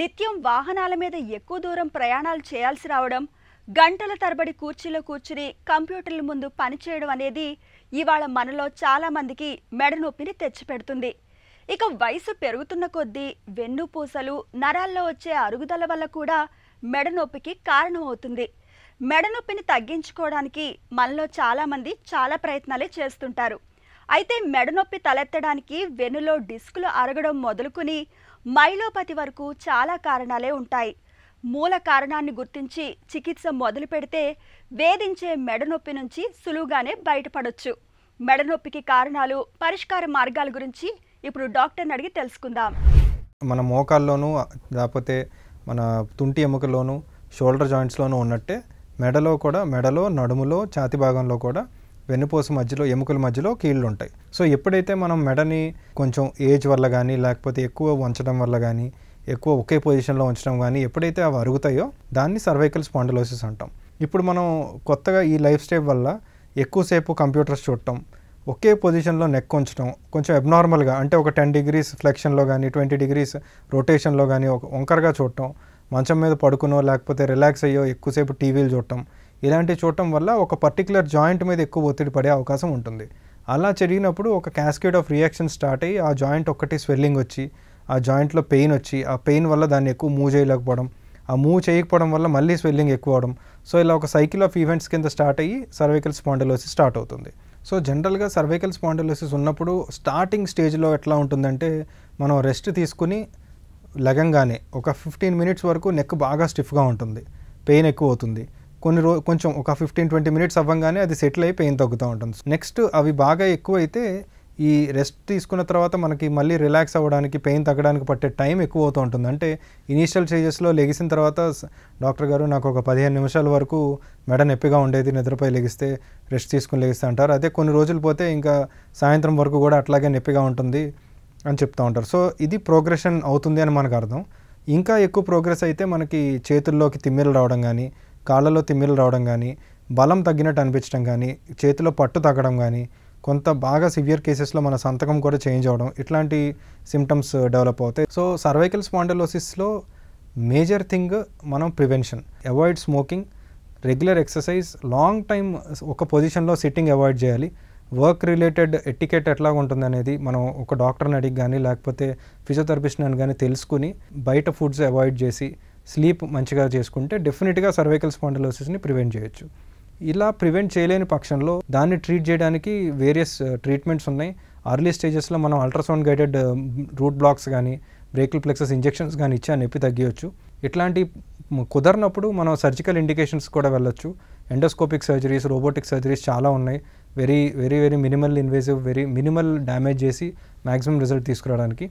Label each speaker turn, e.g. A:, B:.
A: నిత్యం వాహనాల మీద ఎక్కువ దూరం ప్రయాణాలు చేయాల్సి రావడం గంటల తరబడి కూర్చీలో కూర్చుని కంప్యూటర్ల ముందు పనిచేయడం అనేది ఇవాళ మనలో చాలామందికి మెడనొప్పిని తెచ్చిపెడుతుంది ఇక వయసు పెరుగుతున్న కొద్దీ వెన్నుపూసలు నరాల్లో వచ్చే అరుగుదల వల్ల కూడా మెడనొప్పికి కారణమవుతుంది మెడనొప్పిని తగ్గించుకోవడానికి మనలో చాలామంది చాలా ప్రయత్నాలే చేస్తుంటారు అయితే మెడనొప్పి తలెత్తడానికి వెన్నులో డిస్కులు అరగడం మొదలుకుని మైలోపతి వరకు చాలా కారణాలే ఉంటాయి మూల కారణాన్ని గుర్తించి చికిత్స మొదలు పెడితే వేధించే మెడనొప్పి నుంచి సులువుగానే బయటపడొచ్చు మెడనొప్పికి కారణాలు పరిష్కార మార్గాల గురించి ఇప్పుడు డాక్టర్ని అడిగి తెలుసుకుందాం
B: మన మోకాల్లోనూ లేకపోతే మన తుంటి ఎముకలోనూ షోల్డర్ జాయింట్స్లోనూ ఉన్నట్టే మెడలో కూడా మెడలో నడుములో ఛాతి భాగంలో కూడా వెన్నుపోసు మధ్యలో ఎముకల మధ్యలో కీళ్ళు ఉంటాయి సో ఎప్పుడైతే మనం మెడని కొంచెం ఏజ్ వల్ల కానీ లేకపోతే ఎక్కువ వంచడం వల్ల కానీ ఎక్కువ ఒకే పొజిషన్లో ఉంచడం కానీ ఎప్పుడైతే అవి అరుగుతాయో దాన్ని సర్వైకల్ స్పాండలోసిస్ అంటాం ఇప్పుడు మనం కొత్తగా ఈ లైఫ్ స్టైల్ వల్ల ఎక్కువసేపు కంప్యూటర్స్ చూడటం ఒకే పొజిషన్లో నెక్ ఉంచడం కొంచెం అబ్నార్మల్గా అంటే ఒక టెన్ డిగ్రీస్ ఫ్లెక్షన్లో కానీ ట్వంటీ డిగ్రీస్ రొటేషన్లో కానీ ఒక వంకరగా చూడటం మంచం మీద పడుకునో లేకపోతే రిలాక్స్ అయ్యో ఎక్కువసేపు టీవీలు చూడటం ఇలాంటివి చూడటం వల్ల ఒక పర్టికులర్ జాయింట్ మీద ఎక్కువ ఒత్తిడి పడే అవకాశం ఉంటుంది అలా జరిగినప్పుడు ఒక క్యాస్కేడ్ ఆఫ్ రియాక్షన్ స్టార్ట్ అయ్యి ఆ జాయింట్ ఒక్కటి స్వెల్లింగ్ వచ్చి ఆ జాయింట్లో పెయిన్ వచ్చి ఆ పెయిన్ వల్ల దాన్ని ఎక్కువ మూవ్ చేయలేకపోవడం ఆ మూవ్ చేయకపోవడం వల్ల మళ్ళీ స్వెల్లింగ్ ఎక్కువ అవడం సో ఇలా ఒక సైకిల్ ఆఫ్ ఈవెంట్స్ కింద స్టార్ట్ అయ్యి సర్వైకల్ స్పాండిలోసిస్ స్టార్ట్ అవుతుంది సో జనరల్గా సర్వైకల్ స్పాండిలోసిస్ ఉన్నప్పుడు స్టార్టింగ్ స్టేజ్లో ఎట్లా ఉంటుందంటే మనం రెస్ట్ తీసుకుని లగంగానే ఒక ఫిఫ్టీన్ మినిట్స్ వరకు నెక్ బాగా స్టిఫ్గా ఉంటుంది పెయిన్ ఎక్కువ అవుతుంది కొన్ని రో కొంచెం ఒక ఫిఫ్టీన్ ట్వంటీ మినిట్స్ అవ్వగానే అది సెటిల్ అయి పెయిన్ తగ్గుతూ ఉంటుంది నెక్స్ట్ అవి బాగా ఎక్కువైతే ఈ రెస్ట్ తీసుకున్న తర్వాత మనకి మళ్ళీ రిలాక్స్ అవ్వడానికి పెయిన్ తగ్గడానికి పట్టే టైం ఎక్కువ అవుతూ ఉంటుంది అంటే ఇనీషియల్ స్టేజెస్లో లెగిసిన తర్వాత డాక్టర్ గారు నాకు ఒక పదిహేను నిమిషాల వరకు మెడ నొప్పిగా ఉండేది నిద్రపై లెగిస్తే రెస్ట్ తీసుకుని లెగిస్తే అంటారు అదే కొన్ని రోజులు పోతే ఇంకా సాయంత్రం వరకు కూడా అట్లాగే నొప్పిగా ఉంటుంది అని చెప్తూ ఉంటారు సో ఇది ప్రోగ్రెషన్ అవుతుంది అని మనకు అర్థం ఇంకా ఎక్కువ ప్రోగ్రెస్ అయితే మనకి చేతుల్లోకి తిమ్మిరలు రావడం కానీ కాళ్ళలో తిమ్మిరలు రావడం కానీ బలం తగ్గినట్టు అనిపించడం కానీ చేతిలో పట్టు తగ్గడం కానీ కొంత బాగా సివియర్ కేసెస్లో మన సంతకం కూడా చేంజ్ అవ్వడం ఇట్లాంటి సిమ్టమ్స్ డెవలప్ అవుతాయి సో సర్వైకల్ స్పాండలోసిస్లో మేజర్ థింగ్ మనం prevention avoid smoking regular exercise long time ఒక పొజిషన్లో సిట్టింగ్ అవాయిడ్ చేయాలి వర్క్ రిలేటెడ్ ఎటికెట్ ఎట్లా ఉంటుందనేది మనం ఒక డాక్టర్ని అడిగి కానీ లేకపోతే ఫిజియోథెరపిస్ట్ని అని కానీ తెలుసుకుని బయట ఫుడ్స్ అవాయిడ్ చేసి స్లీప్ మంచిగా చేసుకుంటే డెఫినెట్గా సర్వైకల్ స్పాండలోసిస్ని ప్రివెంట్ చేయొచ్చు ఇలా ప్రివెంట్ చేయలేని పక్షంలో దాన్ని ట్రీట్ చేయడానికి వేరియస్ ట్రీట్మెంట్స్ ఉన్నాయి అర్లీ స్టేజెస్లో మనం అల్ట్రాసౌండ్ గైడెడ్ రూట్ బ్లాక్స్ కానీ బ్రేకుల్ ప్లెక్సెస్ ఇంజెక్షన్స్ కానీ ఇచ్చి ఆ నొప్పి తగ్గియచ్చు ఇట్లాంటి కుదరినప్పుడు మనం సర్జికల్ ఇండికేషన్స్ కూడా వెళ్ళొచ్చు ఎండోస్కోపిక్ సర్జరీస్ రోబోటిక్ సర్జరీస్ చాలా ఉన్నాయి very very very minimal invasive very minimal damage చేసి మ్యాక్సిమం రిజల్ట్ తీసుకురావడానికి